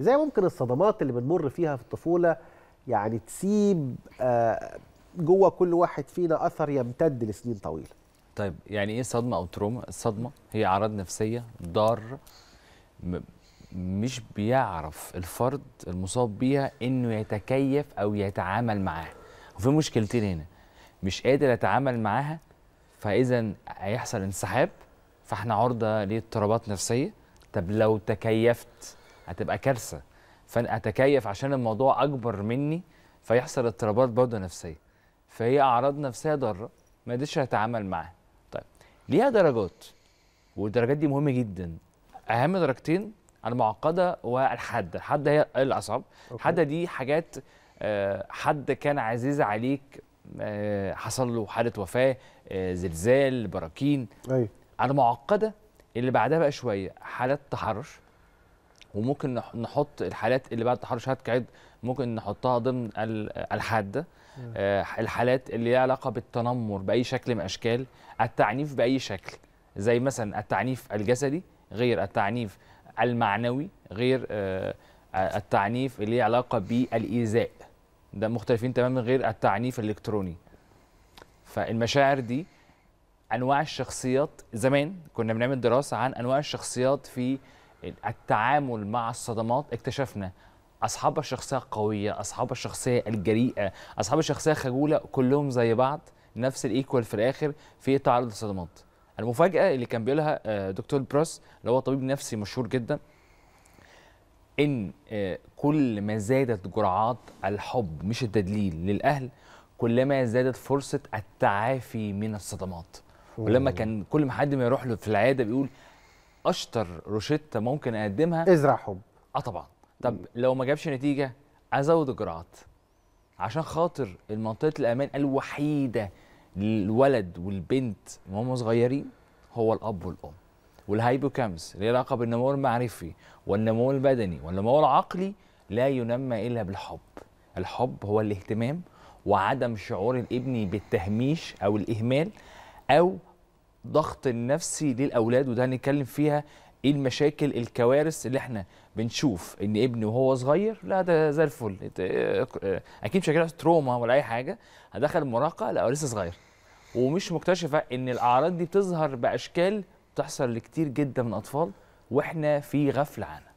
ازاي ممكن الصدمات اللي بنمر فيها في الطفوله يعني تسيب آه، جوه كل واحد فينا اثر يمتد لسنين طويله طيب يعني ايه صدمه او تروما الصدمه هي اعراض نفسيه ضاره مش بيعرف الفرد المصاب بيها انه يتكيف او يتعامل معاها وفي مشكلتين هنا مش قادر يتعامل معاها فاذا هيحصل انسحاب فاحنا عرضه لاضطرابات نفسيه طب لو تكيفت هتبقى كارثه فانا اتكيف عشان الموضوع اكبر مني فيحصل اضطرابات برضه نفسيه فهي اعراض نفسيه ضاره ما قدرتش اتعامل معاها طيب ليها درجات والدرجات دي مهمه جدا اهم درجتين المعقده والحاده الحاده هي الاصعب الحاده دي حاجات آه، حد كان عزيز عليك آه، حصل له حاله وفاه آه، زلزال براكين ايوه المعقده اللي بعدها بقى شويه حالات تحرش وممكن نحط الحالات اللي بعد تحرش هتكعد ممكن نحطها ضمن الحادة آه، الحالات اللي ليها علاقه بالتنمر باي شكل من اشكال التعنيف باي شكل زي مثلا التعنيف الجسدي غير التعنيف المعنوي غير آه، آه، التعنيف اللي ليه علاقه بالايذاء ده مختلفين تماما غير التعنيف الالكتروني فالمشاعر دي انواع الشخصيات زمان كنا بنعمل دراسه عن انواع الشخصيات في التعامل مع الصدمات اكتشفنا اصحاب الشخصيه القويه اصحاب الشخصيه الجريئه اصحاب الشخصيه الخجوله كلهم زي بعض نفس الايكوال في الاخر في تعرض للصدمات المفاجاه اللي كان بيقولها آه، دكتور بروس اللي هو طبيب نفسي مشهور جدا ان آه، كل ما زادت جرعات الحب مش التدليل للاهل كلما زادت فرصه التعافي من الصدمات ولما كان كل ما حد ما يروح له في العياده بيقول اشطر روشته ممكن اقدمها ازرع حب اه طبعا طب لو ما جابش نتيجه ازود اجراءات عشان خاطر المنطقه الامان الوحيده للولد والبنت وهم صغيرين هو الاب والام والهايبوكامز اللي علاقه بالنمو المعرفي والنمو البدني والنمو العقلي لا ينمى الا بالحب الحب هو الاهتمام وعدم شعور الابن بالتهميش او الاهمال او الضغط النفسي للاولاد وده هنتكلم فيها ايه المشاكل الكوارث اللي احنا بنشوف ان ابني وهو صغير لا ده زي الفل آه، اكيد مش هيجيله تروما ولا اي حاجه هدخل المراهقه لا هو لسه صغير ومش مكتشفه ان الاعراض دي بتظهر باشكال بتحصل لكتير جدا من الاطفال واحنا في غفله عنها